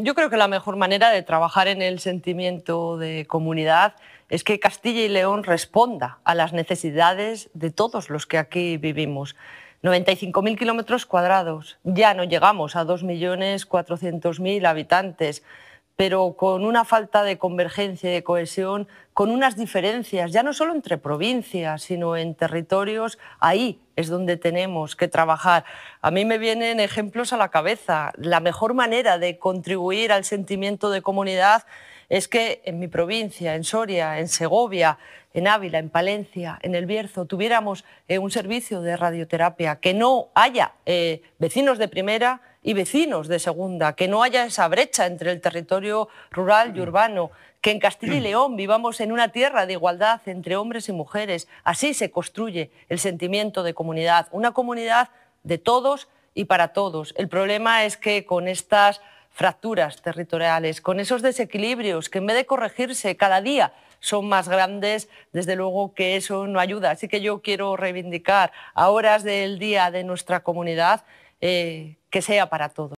Yo creo que la mejor manera de trabajar en el sentimiento de comunidad es que Castilla y León responda a las necesidades de todos los que aquí vivimos. 95.000 kilómetros cuadrados, ya no llegamos a 2.400.000 habitantes pero con una falta de convergencia y de cohesión, con unas diferencias, ya no solo entre provincias, sino en territorios, ahí es donde tenemos que trabajar. A mí me vienen ejemplos a la cabeza. La mejor manera de contribuir al sentimiento de comunidad es que en mi provincia, en Soria, en Segovia, en Ávila, en Palencia, en El Bierzo, tuviéramos eh, un servicio de radioterapia, que no haya eh, vecinos de primera, y vecinos de segunda, que no haya esa brecha entre el territorio rural y urbano, que en Castilla y León vivamos en una tierra de igualdad entre hombres y mujeres. Así se construye el sentimiento de comunidad, una comunidad de todos y para todos. El problema es que con estas fracturas territoriales, con esos desequilibrios que en vez de corregirse cada día son más grandes, desde luego que eso no ayuda. Así que yo quiero reivindicar a horas del día de nuestra comunidad eh, que sea para todos.